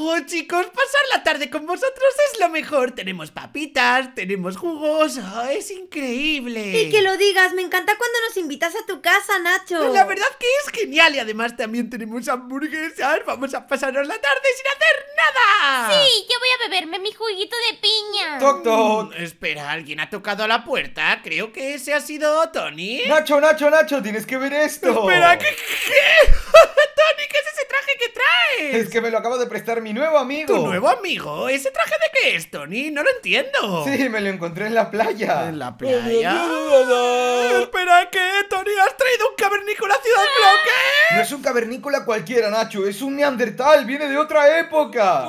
Oh, chicos, pasar la tarde con vosotros es lo mejor. Tenemos papitas, tenemos jugos. es increíble. Y que lo digas, me encanta cuando nos invitas a tu casa, Nacho. Pues la verdad que es genial y además también tenemos hamburguesas. Vamos a pasarnos la tarde sin hacer nada. Sí, yo voy a beberme mi juguito de piña. Toc, toc. Mm, espera, ¿alguien ha tocado a la puerta? Creo que ese ha sido Tony. Nacho, Nacho, Nacho, tienes que ver esto. Espera, ¿qué? qué? Tony, ¿qué es que traes? Es que me lo acabo de prestar mi nuevo amigo. ¿Tu nuevo amigo? ¿Ese traje de qué es, Tony? No lo entiendo. Sí, me lo encontré en la playa. ¿En la playa? espera, ¿qué, Tony? ¿Has traído un cavernícola Ciudad No es un cavernícola cualquiera, Nacho. Es un neandertal. Viene de otra época.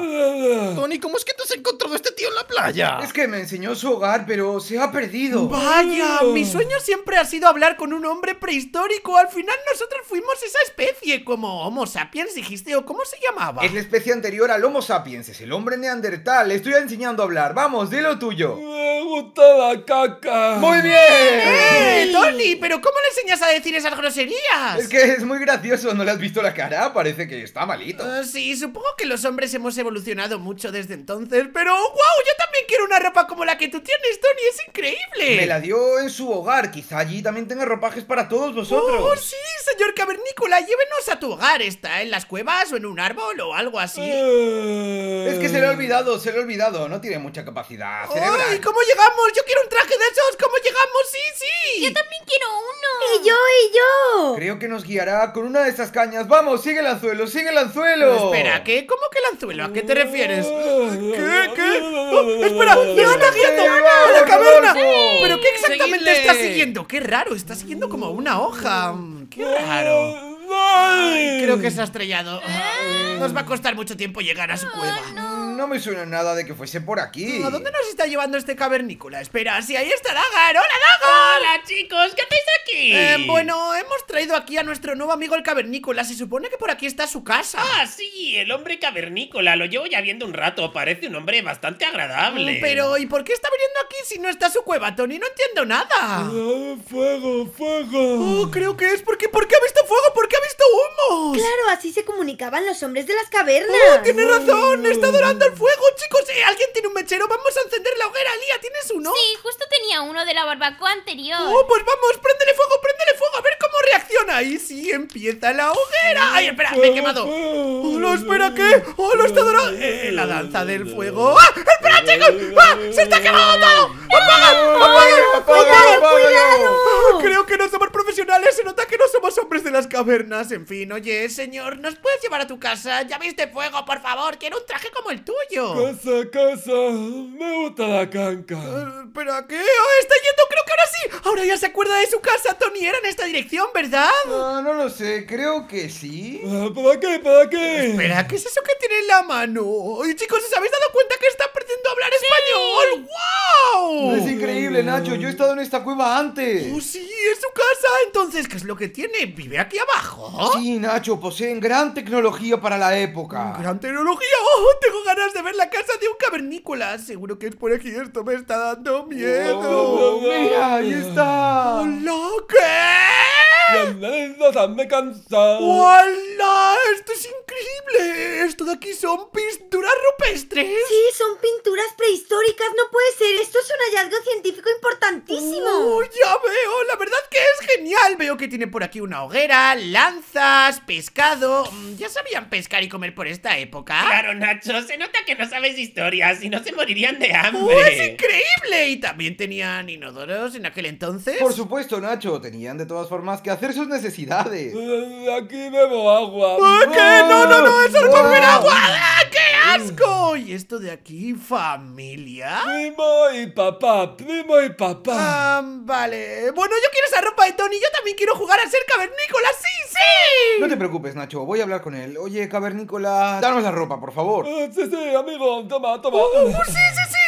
Tony, ¿cómo es que te has encontrado este tío en la playa? Es que me enseñó su hogar, pero se ha perdido. Vaya, mi sueño siempre ha sido hablar con un hombre prehistórico. Al final nosotros fuimos esa especie, como Homo sapiens y cómo se llamaba? Es la especie anterior al Homo sapiens, es el hombre neandertal. Le estoy enseñando a hablar. Vamos, dilo lo tuyo. Me gusta la caca. ¡Muy bien! ¡Eh, Tony! ¿Pero cómo le enseñas a decir esas groserías? Es que es muy gracioso. ¿No le has visto la cara? Parece que está malito. Ah, sí, supongo que los hombres hemos evolucionado mucho desde entonces. Pero, wow, yo también quiero una ropa como la que tú tienes, Tony. Es increíble. Me la dio en su hogar. Quizá allí también tenga ropajes para todos vosotros. ¡Oh, sí, señor cavernícola! Llévenos a tu hogar. Está en la escuela o en un árbol o algo así. Eh. Es que se le ha olvidado, se le ha olvidado. No tiene mucha capacidad. ¡Ay! ¿Cómo llegamos? Yo quiero un traje de esos. ¿Cómo llegamos? Sí, sí. Yo también quiero uno. Y yo, y yo. Creo que nos guiará con una de esas cañas. Vamos, sigue el anzuelo, sigue el anzuelo. espera, ¿qué? ¿Cómo que el anzuelo? ¿A qué te refieres? ¿Qué? ¿Qué? Oh, espera, ¡Me está guiando la cabrona! ¿Pero qué exactamente está siguiendo? Qué raro, está siguiendo como una hoja. Mm, qué eh, raro creo que se ha estrellado. Eh. Nos va a costar mucho tiempo llegar a su ah, cueva no me suena nada de que fuese por aquí. ¿A dónde nos está llevando este cavernícola? Espera, si ahí está Dagar. ¡Hola, Dagar! ¡Hola, chicos! ¿Qué hacéis aquí? Eh, bueno, hemos traído aquí a nuestro nuevo amigo el cavernícola. Se supone que por aquí está su casa. Ah, sí, el hombre cavernícola. Lo llevo ya viendo un rato. Parece un hombre bastante agradable. Mm, pero, ¿y por qué está viniendo aquí si no está su cueva, Tony? No entiendo nada. Ah, fuego, fuego. Oh, creo que es porque... ¿Por qué ha visto fuego? ¿Por qué ha visto humos? Claro, así se comunicaban los hombres de las cavernas. Oh, tiene razón! ¡Está dorando fuego, chicos! Eh, ¿Alguien tiene un mechero? ¡Vamos a encender la hoguera, Lía! ¿Tienes uno? Sí, justo tenía uno de la barbacoa anterior. ¡Oh, pues vamos! ¡Préndele fuego, préndele fuego! ¡A ver cómo reacciona! Y sí empieza la hoguera! ¡Ay, espera! ¡Me he quemado! no! espera, qué! ¡Hola, está dorado! Eh, la danza del fuego! ¡Ah! ¡Espera, chicos! ¡Ah! ¡Se está quemando todo! ¡Apaga! ¡Apaga! ¡Apaga! ¡Cuidado! Ah, creo que no somos profesionales, se nota que no somos hombres de las cavernas. En fin, oye, señor, ¿nos puedes llevar a tu casa? ¿Ya viste fuego, por favor? Quiero un traje como el tuyo. Casa, casa, me gusta la canca. Eh, ¿Pero a qué? Ah, está yendo, creo que ahora sí. Ahora ya se acuerda de su casa, Tony. Era en esta dirección, ¿verdad? Ah, no lo sé, creo que sí. Ah, ¿Para qué? ¿Para qué? Espera, ¿qué es eso que tiene en la mano? Oye, chicos, ¿os habéis dado cuenta que está aprendiendo a hablar español? ¡Wow! Es increíble, Nacho. Yo he estado en esta cueva antes. ¡Oh, sí! ¡Es su casa! Entonces, ¿qué es lo que tiene? ¿Vive aquí abajo? Sí, Nacho, poseen gran tecnología para la época. ¿Gran tecnología? ¡Oh, tengo ganas de ver la casa de un cavernícola. Seguro que es por aquí. Esto me está dando miedo. ¡Ahí está! ¡Hola! ¿Qué? no Me cansado. ¡Hola! ¡Esto es increíble! ¿Esto de aquí son pinturas rupestres? Sí, son pinturas prehistóricas, no puede ser. Esto es un hallazgo científico importantísimo. Uh, ya veo! La verdad que es genial. Veo que tiene por aquí una hoguera, lanzas, pescado. Mm, ¿Ya sabían pescar y comer por esta época? Claro, Nacho, se nota que no sabes historias y no se morirían de hambre. ¡Oh, es increíble! ¿Y también tenían inodoros en aquel entonces? Por supuesto, Nacho, tenían de todas formas que hacer Hacer sus necesidades. Eh, aquí bebo agua. ¿Qué? No, no, no, eso no beber agua. ¡Ah, ¡Qué asco! ¿Y esto de aquí, familia? Primo y papá, primo y papá. Ah, vale. Bueno, yo quiero esa ropa de Tony. Yo también quiero jugar a ser cavernícola. ¡Sí, sí! No te preocupes, Nacho. Voy a hablar con él. Oye, cavernícola, Dame la ropa, por favor. Eh, sí, sí, amigo. Toma, toma. Uh, uh, sí, sí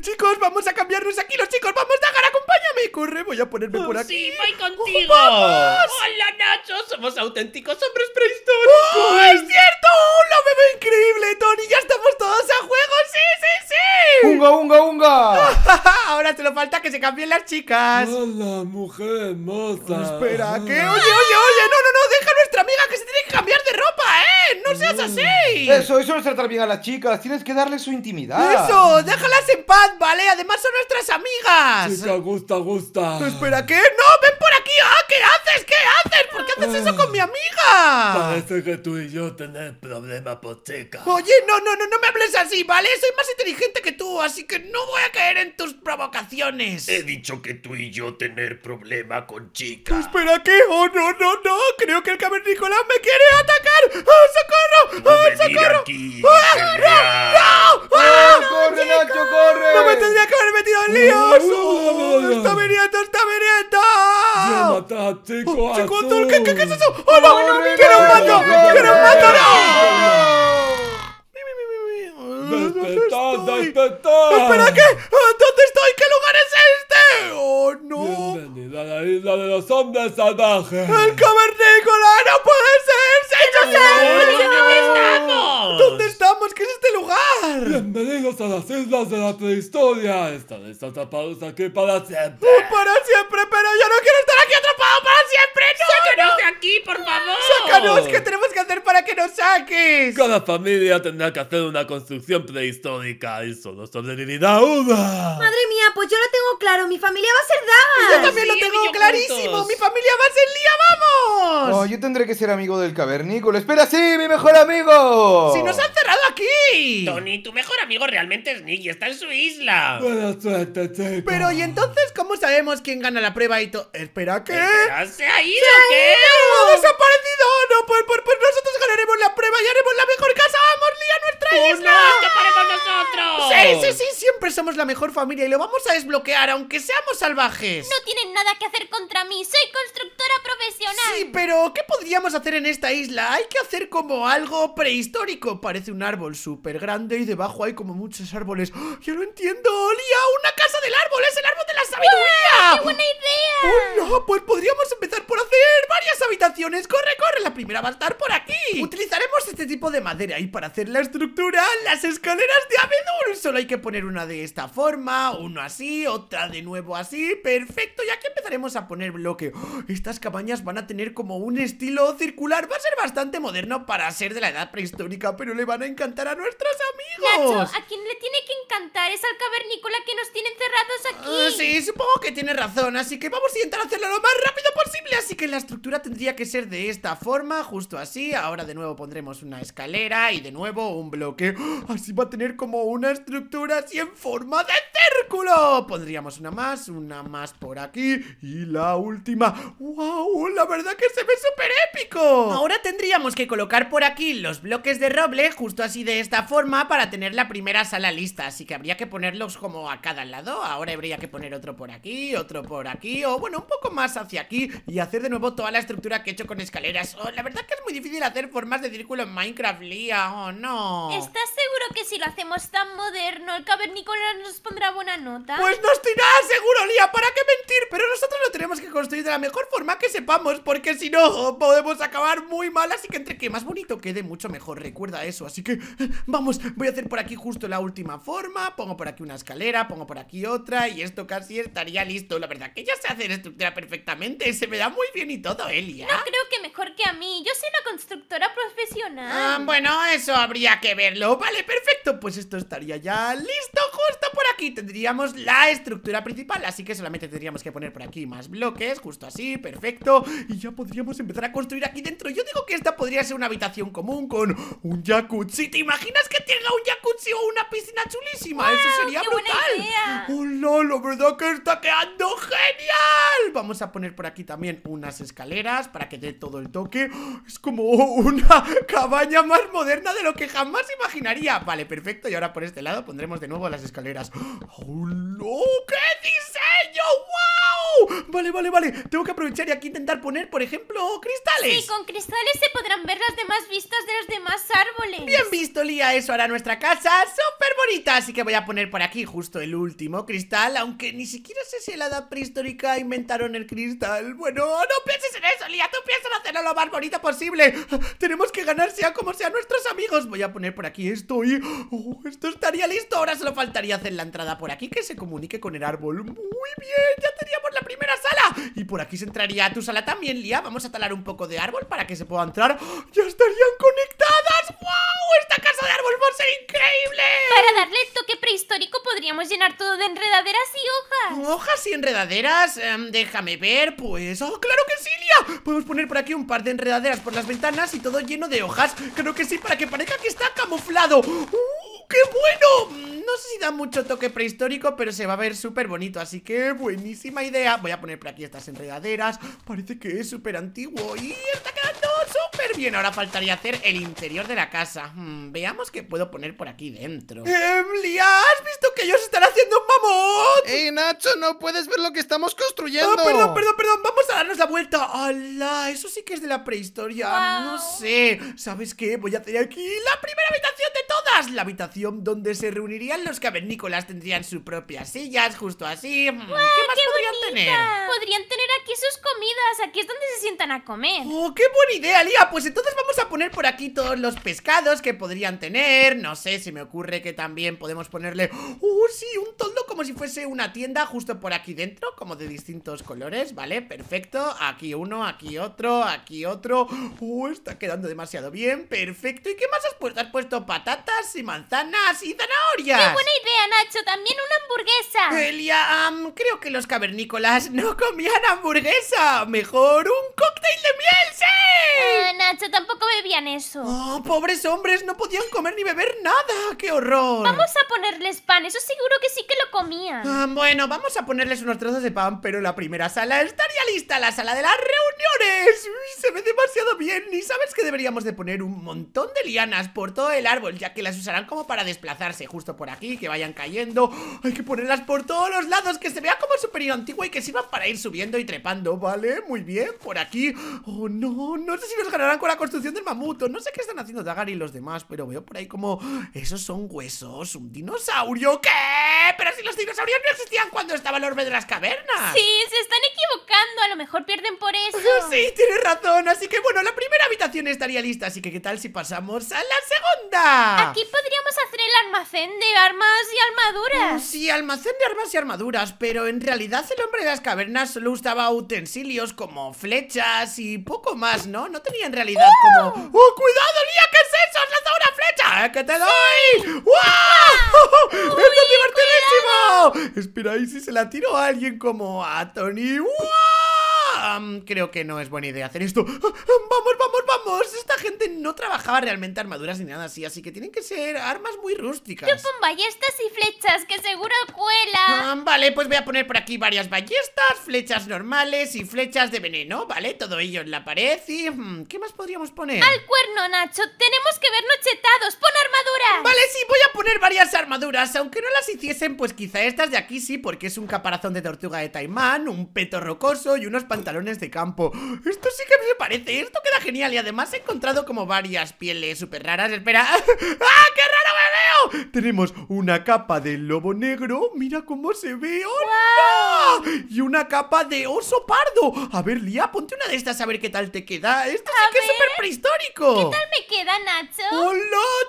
chicos, vamos a cambiarnos aquí los chicos. Vamos, Dagar, acompáñame. Corre, voy a ponerme por oh, aquí. Sí, voy ¡Oh, contigo. Hola, Nacho. Somos auténticos hombres prehistóricos. ¡Oh, es cierto! ¡Lo veo increíble, Tony! ¡Ya estamos todos a juego! ¡Sí, sí, sí! ¡Unga, unga, unga! Ahora solo falta que se cambien las chicas. Hola, mujer moza! espera, ¿qué? Oye, oye, oye. No, no, no. Deja a nuestra amiga que se tiene que cambiar de eso, eso no se tratar bien a las chicas. Tienes que darle su intimidad. Eso, déjalas en paz, ¿vale? Además son nuestras amigas. te gusta, gusta. espera, ¿qué? No, ven por aquí. Ah, ¿qué haces? ¿Qué haces? ¿Por qué haces eso con mi amiga? Parece que tú y yo tenemos problemas con chicas Oye, no, no, no, no me hables así, ¿vale? Soy más inteligente que tú, así que no voy a caer en tus provocaciones. He dicho que tú y yo tener problema con chicas. Espera, ¿qué? Oh, no, no, no. Creo que el Nicolás me quiere atacar. ¡Oh, socorro! ¡Ay, socorro! Aquí, ¡Ah, ¡Ah ¡No! ¡Corre, Nacho, corre! ¡No me tendría que haber metido en líos! Oh, ¡Está viniendo, está viniendo! ¡Ya mataste, oh, Coato! ¿Qué, qué, ¿Qué es eso? ¡Oh, no! no, no ¡Quiero un mato! ¡Quiero un mato! ¡No! ¡Despertad, despertad! ¡Espera, qué! ¿Dónde estoy? ¿Qué lugar es este? ¡Oh, no! ¡Bienvenido a la isla de los hombres salvajes. ¡El cavernícola! ¡No puede ser! because Bienvenidos a las islas de la prehistoria. Están, atrapados aquí para siempre. para siempre, pero yo no quiero estar aquí atrapado para siempre. No, ¡Sácanos de aquí, por favor! ¡Sácanos! ¿Qué tenemos que hacer para que nos saques? Cada familia tendrá que hacer una construcción prehistórica y solo sobrevivirá una. Madre mía, pues yo lo tengo claro. Mi familia va a ser Dama. Yo también lo tengo clarísimo. Mi familia va a ser Lía, vamos. Oh, yo tendré que ser amigo del cavernícola. Espera, sí, mi mejor amigo. Si nos han cerrado aquí. Tony y tu mejor amigo realmente es Nick está en su isla. Pero, ¿y entonces cómo sabemos quién gana la prueba y todo? Espera, ¿qué? ¿Se ha ido? ¿Se ¿qué? ha desaparecido! No, pues, pues, pues, nosotros ganaremos la prueba y haremos la mejor casa. ¡Vamos, ¡Ah, Lía, nuestra pues isla! ¡No, paremos nosotros! Sí, sí, sí, siempre somos la mejor familia y lo vamos a desbloquear, aunque seamos salvajes. No tienen nada que hacer contra mí, soy constructora profesional. Sí, pero ¿qué podríamos hacer en esta isla? Hay que hacer como algo prehistórico. Parece un árbol súper grande y debajo hay como muchos árboles. yo ¡Oh, ¡Ya lo entiendo, Olia! ¡Una casa del árbol! ¡Es el árbol de la sabiduría! ¡Qué buena idea! no! Pues podríamos empezar por hacer varias habitaciones. ¡Corre, corre! La primera va a estar por aquí. Utilizaremos este tipo de madera y para hacer la estructura, las escaleras de abedul. Solo hay que poner una de esta forma, Uno así, otra de nuevo así. ¡Perfecto! Y aquí empezaremos a poner bloque. ¡Oh, estas cabañas van a tener como un estilo circular. Va a ser bastante moderno para ser de la edad prehistórica, pero le van a encantar a nuestras amigas. Nacho, a quien le tiene que encantar es al cavernícola que nos tiene encerrados aquí. Ah, sí, supongo que tiene razón, así que vamos a intentar hacerlo lo más rápido posible. Así que la estructura tendría que ser de esta forma, justo así. Ahora de nuevo pondremos una escalera y de nuevo un bloque. ¡Ah! Así va a tener como una estructura así en forma de círculo. Pondríamos una más, una más por aquí y la última. ¡Wow! La verdad que se ve súper épico. Ahora tendríamos que colocar por aquí los bloques de roble, justo así de esta forma, para tener la primera sala lista, así que habría que ponerlos como a cada lado. Ahora habría que poner otro por aquí, otro por aquí, o bueno, un poco más hacia aquí y hacer de nuevo toda la estructura que he hecho con escaleras. Oh, la verdad que es muy difícil hacer formas de círculo en Minecraft, Lía. Oh, no. ¿Estás seguro que si lo hacemos tan moderno, el cavernícola nos pondrá buena nota? Pues no estoy nada seguro, Lía. ¿Para qué mentir? Pero nosotros lo tenemos que construir de la mejor forma que sepamos, porque si no, podemos acabar muy mal. Así que entre que más bonito quede, mucho mejor. Recuerda eso. Así que, vamos, voy a hacer por aquí justo la última forma Pongo por aquí una escalera, pongo por aquí otra Y esto casi estaría listo La verdad que ya hace hacer estructura perfectamente Se me da muy bien y todo, Elia No creo que mejor que a mí, yo soy una constructora profesional ah, Bueno, eso habría que verlo Vale, perfecto, pues esto estaría ya listo Justo por aquí tendríamos la estructura principal Así que solamente tendríamos que poner por aquí más bloques Justo así, perfecto Y ya podríamos empezar a construir aquí dentro Yo digo que esta podría ser una habitación común con un jacuzzi ¿Te imaginas que tenga un ya consigo una piscina chulísima. Eso sería brutal. Buena idea. Oh, la verdad que está quedando genial. Vamos a poner por aquí también unas escaleras para que dé todo el toque. Es como una cabaña más moderna de lo que jamás imaginaría. Vale, perfecto. Y ahora por este lado pondremos de nuevo las escaleras. no! Oh, ¡Qué diseño! ¡Wow! Vale, vale, vale. Tengo que aprovechar y aquí intentar poner, por ejemplo, cristales. Sí, con cristales se podrán ver las demás vistas de los demás árboles. Bien visto, Lía. Eso hará nuestra casa súper bonita Así que voy a poner por aquí justo el último cristal Aunque ni siquiera sé si en la edad prehistórica inventaron el cristal Bueno, no pienses en eso, Lía Tú piensas en hacerlo lo más bonito posible Tenemos que ganar sea como sea nuestros amigos Voy a poner por aquí esto y... Oh, esto estaría listo Ahora solo faltaría hacer la entrada por aquí Que se comunique con el árbol Muy bien, ya teníamos la primera sala Y por aquí se entraría a tu sala también, Lía Vamos a talar un poco de árbol para que se pueda entrar ¡Ya estarían conectadas! ¡Wow! ¡Esta! Para darle toque prehistórico podríamos llenar todo de enredaderas y hojas. ¿Hojas y enredaderas? Em, déjame ver, pues... ¡ah, claro que sí, Lia! Podemos poner por aquí un par de enredaderas por las ventanas y todo lleno de hojas. Creo que sí, para que parezca que está camuflado. ¡Uh, qué bueno! Mm, no sé si da mucho toque prehistórico, pero se va a ver súper bonito Así que buenísima idea Voy a poner por aquí estas enredaderas Parece que es súper antiguo Y está quedando súper bien. Ahora faltaría hacer el interior de la casa. Hmm, veamos qué puedo poner por aquí dentro. Emlia, ¿has visto que ellos están haciendo un mamón? ¡Ey, Nacho! No puedes ver lo que estamos construyendo. Oh, perdón, perdón, perdón. Vamos a darnos la vuelta. ¡Hala! Eso sí que es de la prehistoria. No sé. ¿Sabes qué? Voy a hacer aquí la primera habitación de todas. La habitación donde se reunirían los cavernícolas. Tendrían sus propias sillas, justo así. Hmm, ¿Qué más podrían tener? Podrían tener aquí sus comidas. Aquí es donde se sientan a comer. ¡Oh, qué buena idea! pues entonces vamos a poner por aquí todos los pescados que podrían tener No sé, si me ocurre que también podemos ponerle... ¡Uh, sí! Un tono! como si fuese una tienda justo por aquí dentro, como de distintos colores, ¿vale? Perfecto, aquí uno, aquí otro, aquí otro Uh, está quedando demasiado bien, perfecto ¿Y qué más has puesto? Has puesto patatas y manzanas y zanahorias ¡Qué buena idea, Nacho! ¡También una hamburguesa! Elia, creo que los cavernícolas no comían hamburguesa ¡Mejor un cóctel de miel, sí! Eh, Nacho, tampoco bebían eso oh, pobres hombres! No podían comer ni beber nada, ¡qué horror! Vamos a ponerles pan, eso seguro que sí que lo Ah, bueno, vamos a ponerles unos trozos de pan, pero la primera sala estaría lista, la sala de las reuniones. se ve demasiado bien. Y sabes que deberíamos de poner un montón de lianas por todo el árbol, ya que las usarán como para desplazarse justo por aquí, que vayan cayendo. Hay que ponerlas por todos los lados, que se vea como superior antigua y que sirvan para ir subiendo y trepando, ¿vale? Muy bien, por aquí. Oh, no, no sé si nos ganarán con la construcción del mamuto. No sé qué están haciendo Dagar y los demás, pero veo por ahí como... Esos son huesos, un dinosaurio. ¿Qué? Pero si los los dinosaurios no existían cuando estaba el orbe de las cavernas. Sí, se están equivocando. A lo mejor pierden por eso. sí, tienes razón. Así que bueno, la primera habitación estaría lista. Así que ¿qué tal si pasamos a la segunda? Aquí podríamos hacer el almacén de armas y armaduras. Mm, sí, almacén de armas y armaduras. Pero en realidad el hombre de las cavernas solo usaba utensilios como flechas y poco más, ¿no? No tenía en realidad ¡Oh! como... ¡Oh, cuidado, Lía, que eso! ¡Has una flecha! ¡Eh, que te doy! ¡Wow! ¡Esto es divertidísimo! Espera, ¿y si se la tiro a alguien como a Tony? ¡Wow! creo que no es buena idea hacer esto. Ah, ¡Vamos, vamos, vamos! Esta gente no trabajaba realmente armaduras ni nada así, así que tienen que ser armas muy rústicas. Yo pon ballestas y flechas, que seguro cuela. vale, pues voy a poner por aquí varias ballestas, flechas normales y flechas de veneno, ¿vale? Todo ello en la pared y... Hmm, ¿Qué más podríamos poner? Al cuerno, Nacho, tenemos que vernos chetados. ¡Pon armaduras! Vale, sí, voy a poner varias armaduras, aunque no las hiciesen, pues quizá estas de aquí sí, porque es un caparazón de tortuga de Taimán, un peto rocoso y unos pantalones de campo Esto sí que me parece, esto queda genial Y además he encontrado como varias pieles súper raras Espera, ¡ah, qué raro me veo! Tenemos una capa de lobo negro Mira cómo se ve, Y una capa de oso pardo A ver, Lía, ponte una de estas a ver qué tal te queda Esto sí que es súper prehistórico ¿Qué tal me queda, Nacho? ¡Hola!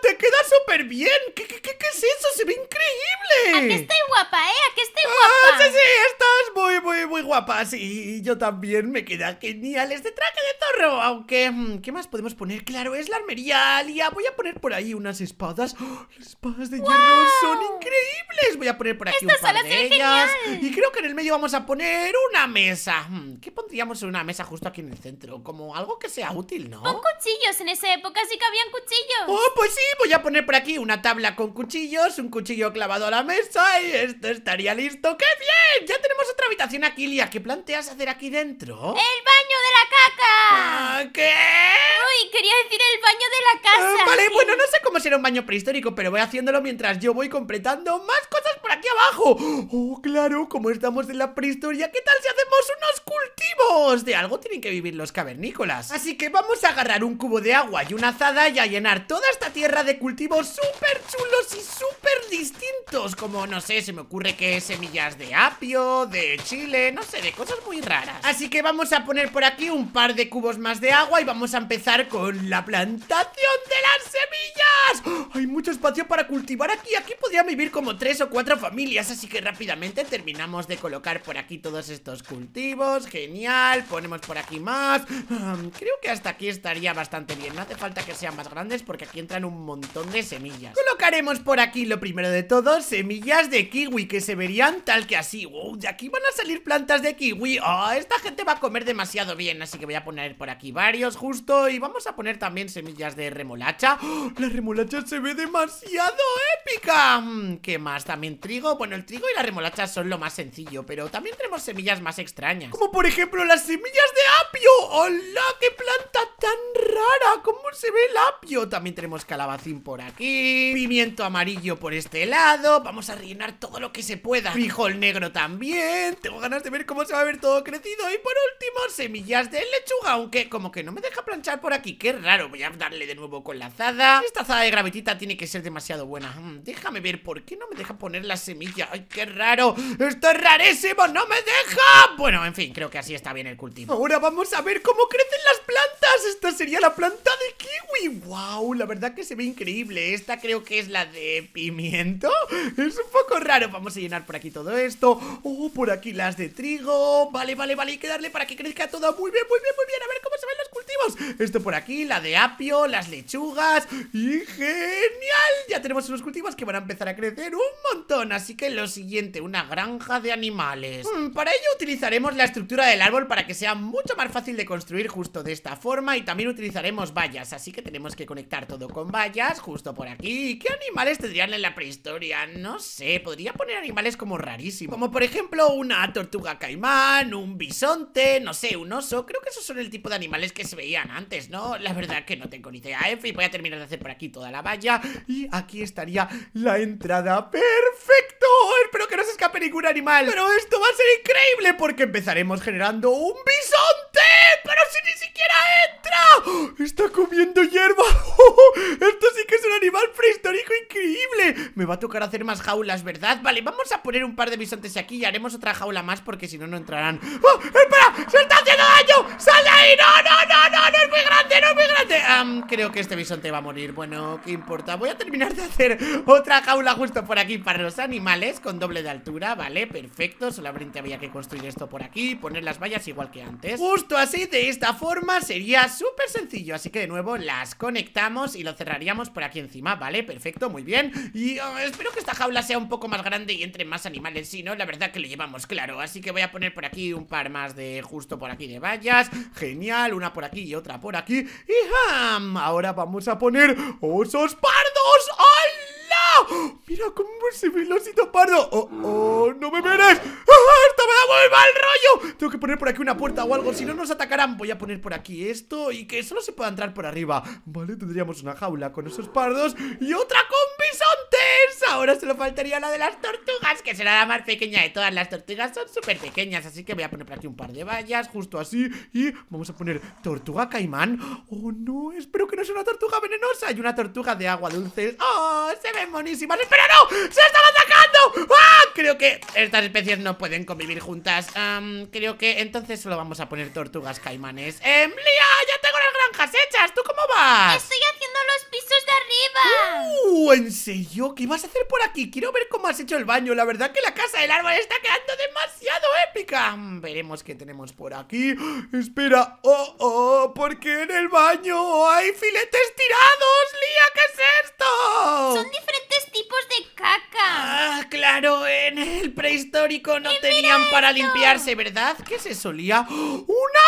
¡Te queda súper bien! ¿Qué, qué, qué, es eso? ¡Se ve increíble! Aquí estoy guapa, eh? Aquí estoy ¡Ah, guapa? Ah, sí, sí! Estás muy, muy, muy guapa Sí, yo también me queda genial este traje de zorro Aunque, mm, ¿qué más podemos poner? Claro, es la armería alia Voy a poner por ahí unas espadas Las ¡Oh! espadas de hierro son increíbles Voy a poner por aquí unas un par de ellas Y creo que en el medio vamos a poner una mesa mm, ¿Qué pondríamos en una mesa justo aquí en el centro? Como algo que sea útil, ¿no? Con cuchillos, en esa época sí que habían cuchillos Oh, pues sí, voy a poner por aquí una tabla con cuchillos Un cuchillo clavado a la mesa Y esto estaría listo ¡Qué bien! Ya tenemos otra habitación aquí, Lia. ¿Qué planteas hacer aquí dentro? ¡El baño de la Ah, ¿Qué? Uy, quería decir el baño de la casa. Ah, vale, bueno, no sé cómo será un baño prehistórico, pero voy haciéndolo mientras yo voy completando más cosas por aquí abajo. Oh, claro, como estamos en la prehistoria, ¿qué tal si hacemos unos cultivos? De algo tienen que vivir los cavernícolas. Así que vamos a agarrar un cubo de agua y una azada y a llenar toda esta tierra de cultivos súper chulos y súper distintos. Como, no sé, se me ocurre que semillas de apio, de chile, no sé, de cosas muy raras. Así que vamos a poner por aquí un par de cubos más de agua y vamos a empezar con la plantación de las semillas Hay mucho espacio para cultivar aquí, aquí podrían vivir como tres o cuatro familias Así que rápidamente terminamos de colocar por aquí todos estos cultivos, genial Ponemos por aquí más, creo que hasta aquí estaría bastante bien No hace falta que sean más grandes porque aquí entran un montón de semillas Colocaremos por aquí lo primero de todo, semillas de kiwi que se verían tal que así Wow, de aquí van a salir plantas de kiwi, oh, esta gente va a comer demasiado bien, así que voy a poner por aquí varios justo Y vamos a poner también semillas de remolacha ¡Oh! La remolacha se ve demasiado épica mm, ¿Qué más? También trigo Bueno, el trigo y la remolacha son lo más sencillo Pero también tenemos semillas más extrañas Como por ejemplo las semillas de apio ¡Hola! ¡Qué planta tan rara! ¿Cómo se ve el apio? También tenemos calabacín por aquí Pimiento amarillo por este lado Vamos a rellenar todo lo que se pueda Frijol negro también Tengo ganas de ver cómo se va a ver todo crecido Y por último, semillas de lechuga aunque como que no me deja planchar por aquí Qué raro, voy a darle de nuevo con la azada Esta azada de gravitita tiene que ser demasiado buena mm, Déjame ver, ¿por qué no me deja poner la semilla? ¡Ay, qué raro! ¡Esto es rarísimo! ¡No me deja! Bueno, en fin, creo que así está bien el cultivo Ahora vamos a ver cómo crecen las plantas Esta sería la planta de kiwi ¡Uy, wow! La verdad que se ve increíble. Esta creo que es la de pimiento. Es un poco raro. Vamos a llenar por aquí todo esto. Oh, por aquí las de trigo. Vale, vale, vale. Hay que darle para que crezca todo muy bien, muy bien, muy bien. A ver cómo se ven los esto por aquí, la de apio, las lechugas. ¡Y genial! Ya tenemos unos cultivos que van a empezar a crecer un montón. Así que lo siguiente, una granja de animales. Mm, para ello utilizaremos la estructura del árbol para que sea mucho más fácil de construir justo de esta forma. Y también utilizaremos vallas. Así que tenemos que conectar todo con vallas justo por aquí. ¿Qué animales tendrían en la prehistoria? No sé, podría poner animales como rarísimos. Como por ejemplo una tortuga caimán, un bisonte, no sé, un oso. Creo que esos son el tipo de animales que se ven antes, ¿no? La verdad que no tengo ni idea. En voy a terminar de hacer por aquí toda la valla y aquí estaría la entrada. ¡Perfecto! Espero que no se escape ningún animal. Pero esto va a ser increíble porque empezaremos generando un bisonte. ¡Pero si ni siquiera entra! ¡Está comiendo hierba! Me va a tocar hacer más jaulas, ¿verdad? Vale, vamos a poner un par de bisontes aquí y haremos otra jaula más porque si no, no entrarán ¡Oh! ¡Espera! ¡Se está haciendo daño! ¡Sal ahí! ¡No, no, no, no! ¡No es muy grande! ¡No es muy grande! creo que este bisonte va a morir Bueno, ¿qué importa? Voy a terminar de hacer otra jaula justo por aquí para los animales Con doble de altura, ¿vale? Perfecto, solamente había que construir esto por aquí Poner las vallas igual que antes Justo así, de esta forma, sería súper sencillo Así que de nuevo las conectamos y lo cerraríamos por aquí encima, ¿vale? Perfecto, muy bien Y espero que esta jaula sea un poco más grande y entre más animales Si no, la verdad que lo llevamos claro Así que voy a poner por aquí un par más de justo por aquí de vallas Genial, una por aquí y otra por aquí Y ahora vamos a poner osos pardos ¡Hola! Mira cómo se ve el osito pardo ¡Oh, oh! no me verás! ¡Ah! ¡Esto me da muy mal rollo! Tengo que poner por aquí una puerta o algo Si no nos atacarán Voy a poner por aquí esto Y que solo se pueda entrar por arriba Vale, tendríamos una jaula con esos pardos Y otra con bisonte ahora se solo faltaría la de las tortugas, que será la más pequeña de todas. Las tortugas son súper pequeñas, así que voy a poner por aquí un par de vallas, justo así. Y vamos a poner tortuga caimán. Oh, no, espero que no sea una tortuga venenosa y una tortuga de agua dulce. Oh, se ven buenísimas, ¡Espera, no! ¡Se están atacando! ¡Ah! Creo que estas especies no pueden convivir juntas. creo que entonces solo vamos a poner tortugas caimanes. ¡Emlia! ¡Ya tengo las granjas hechas! ¿Tú cómo vas? Estoy haciendo ¡Uh! ¿En serio? ¿Qué vas a hacer por aquí? Quiero ver cómo has hecho el baño. La verdad que la casa del árbol está quedando demasiado épica. Veremos qué tenemos por aquí. Espera. ¡Oh, oh! Porque en el baño hay filetes tirados. ¡Lía, qué es esto! Son diferentes tipos de caca. Ah, claro. En el prehistórico no tenían para limpiarse, ¿verdad? ¿Qué es eso, Lía? ¡Una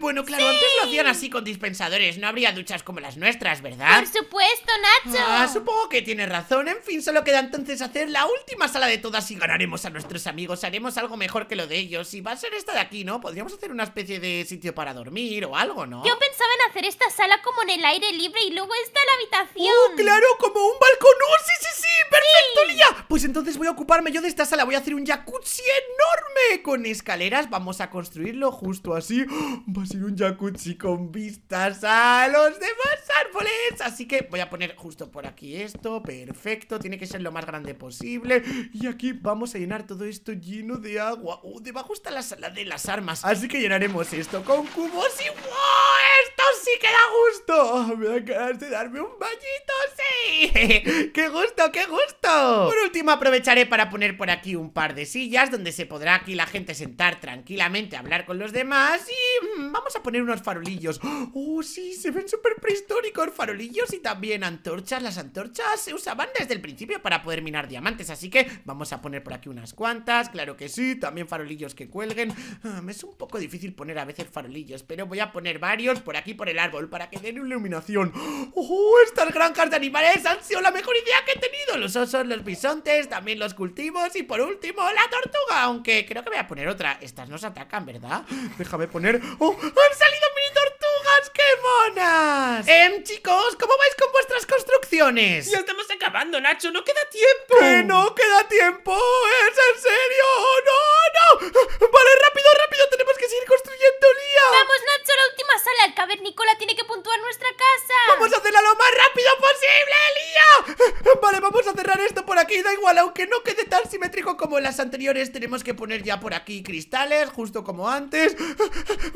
bueno, claro, antes lo hacían así con dispensadores, no habría duchas como las nuestras, ¿verdad? Por supuesto, Nacho. Ah, supongo que tienes razón. En fin, solo queda entonces hacer la última sala de todas y ganaremos a nuestros amigos. Haremos algo mejor que lo de ellos. Y va a ser esta de aquí, ¿no? Podríamos hacer una especie de sitio para dormir o algo, ¿no? Yo pensaba en hacer esta sala como en el aire libre y luego esta la habitación. ¡Oh, claro! Como un balcón. ¡Oh, sí, sí, sí! ¡Perfecto, Lía! Pues entonces voy a ocuparme yo de esta sala. Voy a hacer un jacuzzi enorme con escaleras. Vamos a construirlo justo así. ¡Oh, y un jacuzzi con vistas a los demás árboles. Así que voy a poner justo por aquí esto. Perfecto, tiene que ser lo más grande posible. Y aquí vamos a llenar todo esto lleno de agua. Uh, debajo está la sala de las armas. Así que llenaremos esto con cubos y ¡wow! ¡Esto sí que da gusto! Ah, me da ganas de darme un bañito, sí. ¡Qué gusto, qué gusto! Por último, aprovecharé para poner por aquí un par de sillas donde se podrá aquí la gente sentar tranquilamente, hablar con los demás y... vamos. Mm, Vamos a poner unos farolillos Oh, sí, se ven súper prehistóricos Farolillos y también antorchas Las antorchas se usaban desde el principio Para poder minar diamantes, así que vamos a poner por aquí unas cuantas, claro que sí También farolillos que cuelguen ah, Me es un poco difícil poner a veces farolillos Pero voy a poner varios por aquí por el árbol Para que den iluminación Oh, estas granjas de animales han sido la mejor idea que he tenido Los osos, los bisontes, también los cultivos Y por último, la tortuga Aunque creo que voy a poner otra Estas nos atacan, ¿verdad? Déjame poner... ¡Oh! ¡Han salido mini tortugas! ¡Qué monas! Eh, chicos, ¿cómo vais con vuestras construcciones? Ya estamos acabando, Nacho. No queda tiempo. ¿Que no queda tiempo? ¿Es en serio? ¡No, no! Vale, rápido, rápido. Tenemos que seguir construyendo ¡Vamos, Nacho, la última sala! ¡El cavernícola tiene que puntuar nuestra casa! ¡Vamos a hacerla lo más rápido posible, Lía! Vale, vamos a cerrar esto por aquí, da igual, aunque no quede tan simétrico como las anteriores Tenemos que poner ya por aquí cristales, justo como antes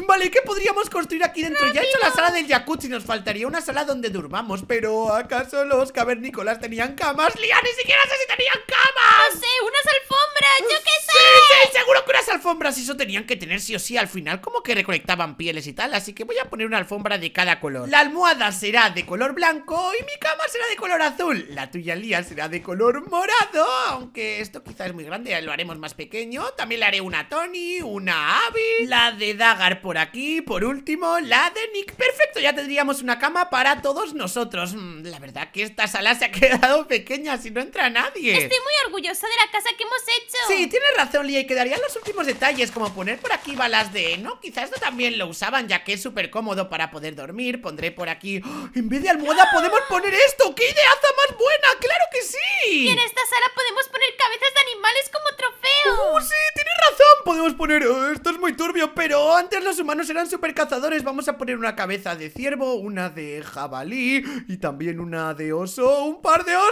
Vale, ¿qué podríamos construir aquí dentro? Ya he hecho la sala del jacuzzi, nos faltaría una sala donde durmamos Pero, ¿acaso los cavernícolas tenían camas? ¡Lía, ni siquiera sé si tenían camas! No sé, unas alfombras, yo qué sé Sí, sí, seguro que unas alfombras, eso tenían que tener sí o sí Al final, como que recolectar? faltaban pieles y tal, así que voy a poner una alfombra de cada color. La almohada será de color blanco y mi cama será de color azul. La tuya, Lía, será de color morado, aunque esto quizás es muy grande, lo haremos más pequeño. También le haré una Tony, una Abby, la de Dagar por aquí, por último, la de Nick. Perfecto, ya tendríamos una cama para todos nosotros. Mm, la verdad que esta sala se ha quedado pequeña si no entra nadie. Estoy muy orgullosa de la casa que hemos hecho. Sí, tienes razón, Lía, y quedarían los últimos detalles, como poner por aquí balas de no quizás no también lo usaban ya que es súper cómodo para poder dormir Pondré por aquí... ¡Ah! En vez de almohada ¡Ah! podemos poner esto ¡Qué ideaza más buena! ¡Claro que sí! Y en esta sala podemos poner cabezas de animales como trofeos ¡Uh, sí! ¡Tienes razón! Podemos poner... Oh, esto turbio Pero antes los humanos eran super cazadores Vamos a poner una cabeza de ciervo Una de jabalí Y también una de oso ¡Un par de oso!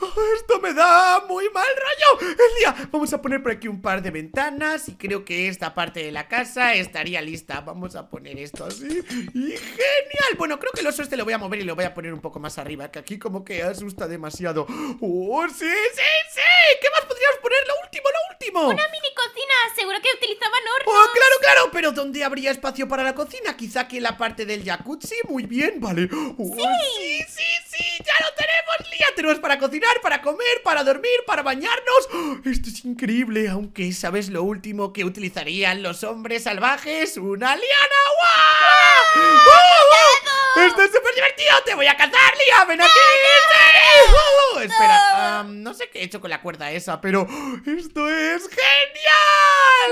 ¡Oh! Esto me da muy mal rayo, El día, vamos a poner por aquí un par de ventanas Y creo que esta parte de la casa Estaría lista, vamos a poner esto así Y genial Bueno, creo que el oso este lo voy a mover y lo voy a poner un poco más arriba Que aquí como que asusta demasiado ¡Oh, sí, sí, sí! ¿Qué más podríamos poner? Lo último, lo último Una mini cocina, seguro que utilizaban oro Oh, claro, claro, pero ¿dónde habría espacio para la cocina? Quizá que la parte del jacuzzi, muy bien, vale oh, sí. sí, sí, ya lo tenemos, Lía Tenemos para cocinar, para comer, para dormir, para bañarnos oh, Esto es increíble, aunque ¿sabes lo último que utilizarían los hombres salvajes? ¡Una liana! ¡Guau! Oh, ¡Esto es súper divertido! ¡Te voy a cazar, Lía! ¡Ven aquí! ¡Sí! espera, no sé qué he hecho con la cuerda esa, pero ¡esto es genial!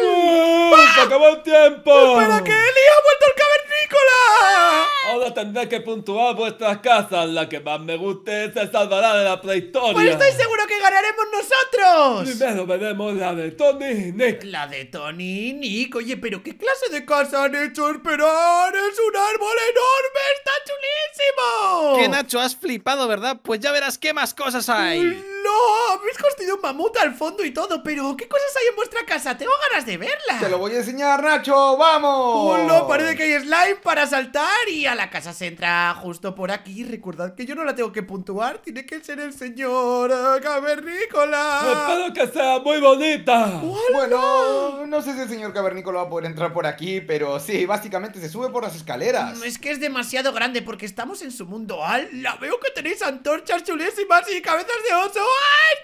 ¡Buen tiempo! ¡Espera que Eli ha vuelto el cavernícola! Ahora tendré que puntuar vuestras casas. La que más me guste se salvará de la prehistoria. ¡Pues estoy seguro que ganaremos nosotros! Primero veremos la de Tony y Nick. ¿La de Tony y Nick? Oye, pero ¿qué clase de casa han hecho esperar? ¡Es un árbol enorme! ¡Está chulísimo! Que Nacho, has flipado, ¿verdad? Pues ya verás qué más cosas hay. ¡No! Habéis construido un mamut al fondo y todo, pero ¿qué cosas hay en vuestra casa? Tengo ganas de verla. Te lo voy a enseñar, Nacho, vamos. ¡Hola! no, parece que hay slime para saltar y a la casa se entra justo por aquí. Recordad que yo no la tengo que puntuar, tiene que ser el señor eh, cavernícola. Espero que sea muy bonita. Bueno, no sé si el señor cavernícola va a poder entrar por aquí, pero sí, básicamente se sube por las escaleras. Mm, es que es demasiado grande porque estamos en su mundo. ¡Al! veo que tenéis antorchas chulísimas y cabezas de oso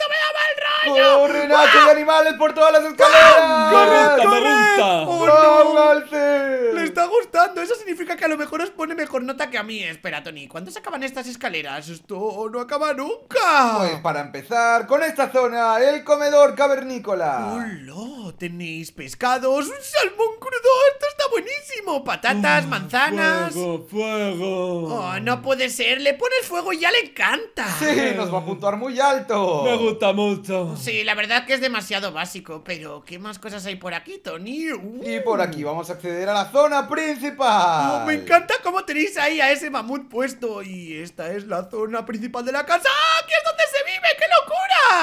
me da mal rollo! ¡Corre, Nacho, los ¡Ah! animales por todas las escaleras! ¡Corre, corre! corre! corre eso significa que a lo mejor os pone mejor nota que a mí Espera, Tony, ¿cuándo se acaban estas escaleras? Esto no acaba nunca Pues para empezar, con esta zona El comedor cavernícola ¡Hola! Tenéis pescados Un salmón crudo, esto está buenísimo Patatas, manzanas Fuego, fuego Oh, no puede ser Le pone el fuego y ya le encanta Sí, nos va a puntuar muy alto Me gusta mucho Sí, la verdad que es demasiado básico Pero, ¿qué más cosas hay por aquí, Tony? Y por aquí vamos a acceder a la zona principal me encanta cómo tenéis ahí a ese mamut puesto. Y esta es la zona principal de la casa. ¡Aquí ¡Ah, es donde se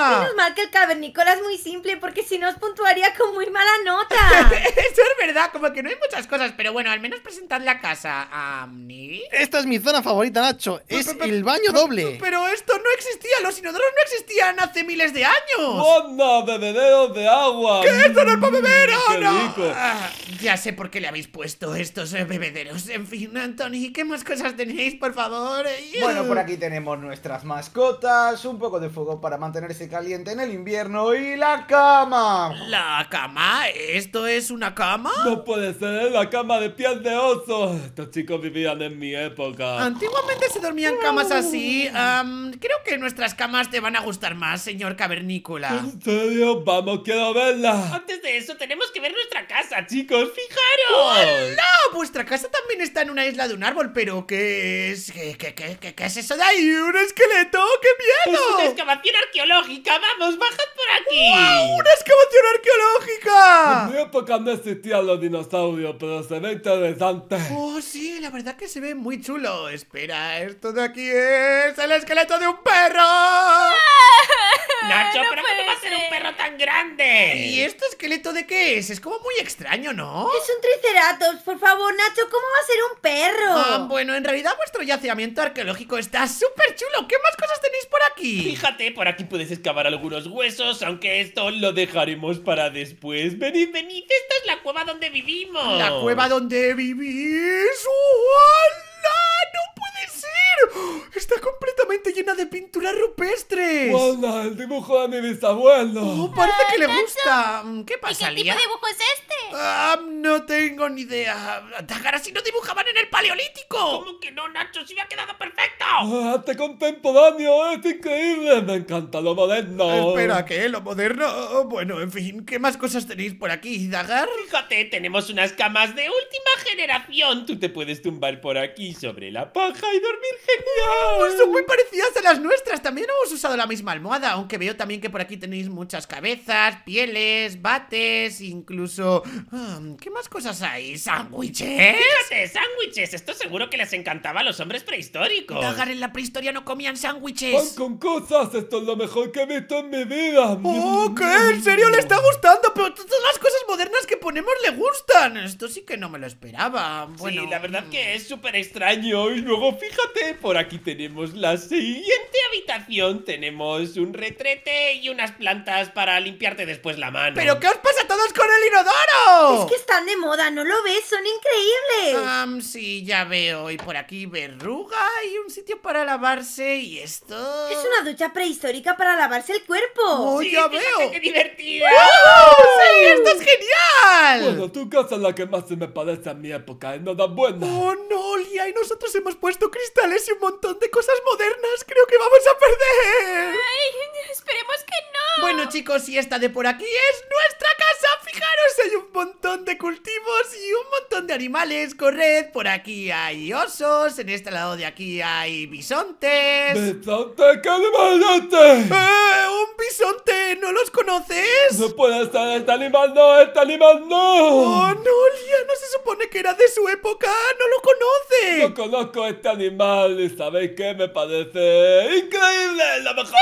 Menos mal que el cavernícola es muy simple, porque si no os puntuaría con muy mala nota. Eso es verdad, como que no hay muchas cosas, pero bueno, al menos presentad la casa, ¿A Amni. Esta es mi zona favorita, Nacho. Es el baño doble. Pero esto no existía, los inodoros no existían hace miles de años. ¡Onda bebederos de agua! ¡Que esto no es para mm, beber, ¡Oh, ah, ya sé por qué le habéis puesto estos eh, bebederos. En fin, Anthony, ¿qué más cosas tenéis, por favor? Bueno, por aquí tenemos nuestras mascotas, un poco de fuego para mantener se calienta en el invierno. ¡Y la cama! ¿La cama? ¿Esto es una cama? No puede ser, la cama de piel de oso. Estos chicos vivían en mi época. Antiguamente se dormían camas así. creo que nuestras camas te van a gustar más, señor cavernícola. ¿En serio? Vamos, quiero verla. Antes de eso, tenemos que ver nuestra casa, chicos. ¡Fijaros! ¡Hola! Vuestra casa también está en una isla de un árbol, pero ¿qué es? ¿Qué, qué, qué, qué, es eso de ahí? ¿Un esqueleto? ¡Qué miedo! ¡Es una excavación arqueológica! ¡Vamos, bajad por aquí! ¡Wow! ¡Una excavación arqueológica! En mi época no existían los dinosaurios, pero se ve interesante. ¡Oh, sí! La verdad que se ve muy chulo. Espera, esto de aquí es el esqueleto de un perro. Nacho, ¿pero cómo va a ser un perro tan grande? ¿Y este esqueleto de qué es? Es como muy extraño, ¿no? Es un triceratops, por favor, Nacho, ¿cómo va a ser un perro? Ah, bueno, en realidad vuestro yaceamiento arqueológico está súper chulo. ¿Qué más cosas tenéis por aquí? Fíjate, por aquí puedes excavar algunos huesos, aunque esto lo dejaremos para después. Venid, venid, esta es la cueva donde vivimos. ¿La cueva donde vivís? ¡Está completamente llena de pinturas rupestres! Hola, el dibujo de mi está oh, parece que le gusta! Mm, ¿Qué pasa, ¿Y qué tipo de dibujo es este? Ah, no tengo ni idea. ¡Dagar, si no dibujaban en el Paleolítico. ¿Cómo que no, Nacho? ¡Si me ha quedado perfecto! Ah, ¡Te contemporáneo! ¡Es increíble! ¡Me encanta lo moderno! Espera, ¿qué? ¿Lo moderno? Oh, bueno, en fin, ¿qué más cosas tenéis por aquí, Dagar? Fíjate, tenemos unas camas de última generación. Tú te puedes tumbar por aquí sobre la paja y dormir ¡Genial! Pues son muy parecidas a las nuestras. También hemos usado la misma almohada, aunque veo también que por aquí tenéis muchas cabezas, pieles, bates, incluso... Mm, ¿Qué más cosas hay? ¿Sándwiches? Fíjate, sándwiches. Esto seguro que les encantaba a los hombres prehistóricos. Dagar en la prehistoria no comían sándwiches. con cosas. Esto es lo mejor que he visto en mi vida. ¡Oh, qué! ¿En serio le está gustando? Pero todas las cosas modernas que ponemos le gustan. Esto sí que no me lo esperaba. Bueno... Sí, la verdad que mm. es súper extraño. Y luego, fíjate, por aquí tenemos la siguiente habitación. Tenemos un retrete y unas plantas para limpiarte después la mano. ¿Pero qué os pasa a todos con el inodoro? Es que están de moda, ¿no lo ves? Son increíbles. Ah, sí, ya veo. Y por aquí verruga y un sitio para lavarse y esto... Es una ducha prehistórica para lavarse el cuerpo. ¡Oh, ya veo! ¡Qué divertida! ¡Oh, esto es genial! Bueno, tu casa es la que más se me parece a mi época, ¿eh? bueno ¡Oh, no, Lia! Y nosotros hemos puesto cristales y un montón de cosas modernas. Creo que vamos a perder. esperemos que no. Bueno, chicos, si esta de por aquí es nuestra de cultivos y un montón de animales. Corred, por aquí hay osos, en este lado de aquí hay bisontes. ¿Bisonte? ¿Qué bisonte? ¡Eh! ¡Un ¿No los conoces? No puede estar, está animando, está animando. ¡Oh, no, Lía! No se supone que era de su época. ¡No lo conoce No conozco este animal y ¿sabéis qué? Me parece increíble, la mejor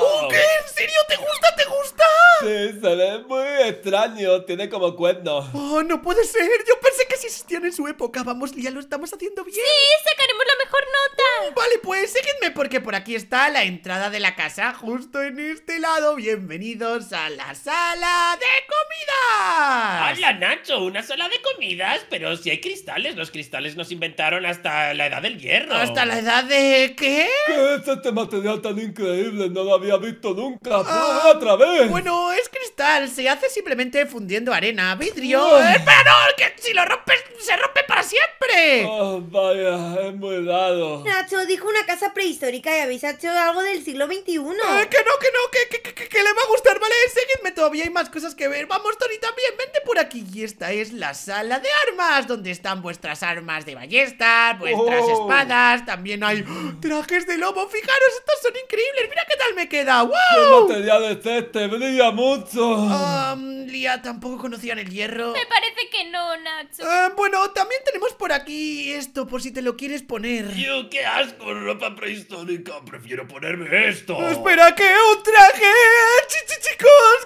oh, ¿Qué? ¿En serio? ¿Te gusta? ¿Te gusta? Sí, se ve muy extraño, tiene como cuernos. ¡Oh, no puede ser! Yo pensé que si existían en su época. Vamos, ya lo estamos haciendo bien. ¡Sí! ¡Sacaremos la mejor nota! Oh, vale, pues síguenme porque por aquí está la entrada de la casa, justo en este lado. Bienvenidos a la sala de comidas. ¡Hola, Nacho! ¿Una sala de comidas? Pero si hay cristales, los cristales nos inventaron hasta la edad del hierro. ¿Hasta la edad de qué? ¿Qué es este material tan increíble? No lo había visto nunca. Ah, otra vez! Bueno, es cristal. Se hace simplemente fundiendo arena, vidrio no! ¡Espera, ¡Que si lo rompes, se rompe para siempre! ¡Oh, vaya! muy dado. Nacho dijo una casa prehistórica y habéis hecho algo del siglo XXI. Ah, que no, que no, que, le va a gustar, ¿vale? Seguidme, todavía hay más cosas que ver. Vamos, Tony, también, vente por aquí. Y esta es la sala de armas, donde están vuestras armas de ballesta, vuestras oh. espadas. También hay trajes de lobo. Fijaros, estos son increíbles. Mira qué tal me queda. ¡Wow! ¡Qué material a este! ¡Me mucho! Ah, Lía, tampoco conocían el hierro. Me parece que no, Nacho. Ah, bueno, también tenemos por aquí esto, por si te lo quieres poner. Yo, qué asco, ropa prehistórica. Prefiero ponerme esto. Pues espera, ¡Qué un traje.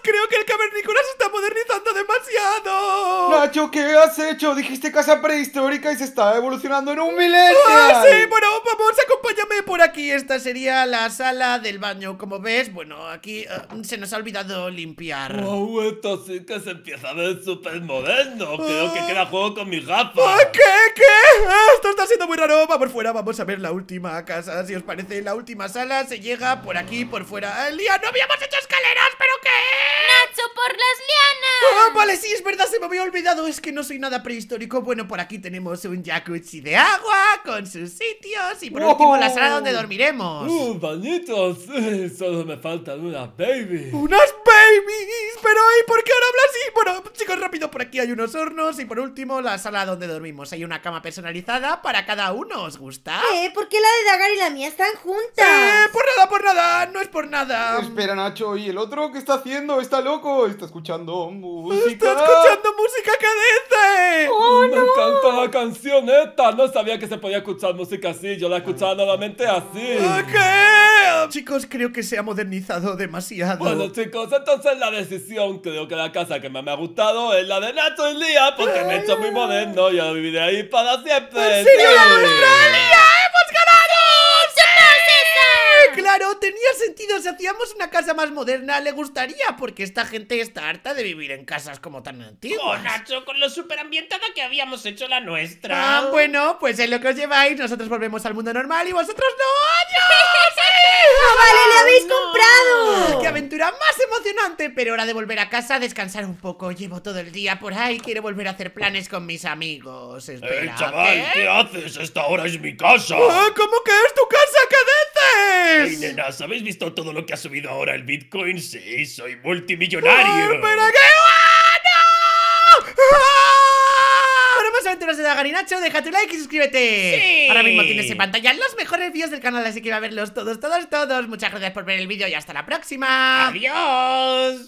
creo que el cavernícola se está modernizando demasiado. Nacho, ¿qué has hecho? Dijiste casa prehistórica y se está evolucionando en un milenio. Ah, sí, bueno, vamos, acompáñame por aquí. Esta sería la sala del baño. Como ves, bueno, aquí eh, se nos ha olvidado limpiar. Wow, esto sí que se empieza a ver súper no creo que ah. queda juego con mi gafa. Ah, ¿Qué? ¿Qué? Ah, esto está siendo muy raro. Por fuera, vamos a ver la última casa. Si os parece, la última sala se llega por aquí, por fuera. ¡Lía, no habíamos hecho escaleras! ¿Pero qué? ¡Nacho, por las lianas! vale, sí, es verdad, se me había olvidado. Es que no soy nada prehistórico. Bueno, por aquí tenemos un jacuzzi de agua con sus sitios. Y por último, la sala donde dormiremos. ¡Uh, bañitos! Eh, solo me faltan unas baby. ¡Unas baby! Pero, ¿y por qué ahora habla así? Bueno, chicos, rápido, por aquí hay unos hornos y por último la sala donde dormimos. Hay una cama personalizada para cada uno, ¿os gusta? ¿Eh? ¿Por qué la de Dagar y la mía están juntas? ¡Eh! ¡Por nada, por nada! ¡No es por nada! Espera, Nacho, ¿y el otro qué está haciendo? ¡Está loco! ¡Está escuchando música! ¡Está escuchando música cadente! ¡Oh, no! encanta la canción esta. No sabía que se podía escuchar música así. Yo la escuchaba nuevamente así. ¿Qué? Chicos, creo que se ha modernizado demasiado. Bueno, chicos, entonces es la decisión, creo que la casa que más me ha gustado es la de Nacho y Lía, porque me he hecho muy moderno y yo viviré ahí para siempre. Pues si hacíamos una casa más moderna, le gustaría, porque esta gente está harta de vivir en casas como tan antiguas. ¡Oh, Nacho, con lo ambientada que habíamos hecho la nuestra! Ah, bueno, pues es lo que os lleváis, nosotros volvemos al mundo normal y vosotros no. ¡Adiós! Ah, vale, le habéis comprado! Ah, ¡Qué aventura más emocionante! Pero hora de volver a casa descansar un poco. Llevo todo el día por ahí, quiero volver a hacer planes con mis amigos. Eh, Espera, ¿qué? haces? Esta hora es mi casa. Ah, ¿Cómo que es tu casa, cadete? ¡Hey, nenas! ¿Habéis visto todo lo que ha subido ahora el Bitcoin? Sí, soy multimillonario. ¡Pero qué? ¡Ah, no! más pues aventuras de Dagarinacho, deja like y suscríbete. Ahora mismo tienes en pantalla los mejores vídeos del canal, así que va a verlos todos, todos, todos. Muchas gracias por ver el vídeo y hasta la próxima. ¡Adiós!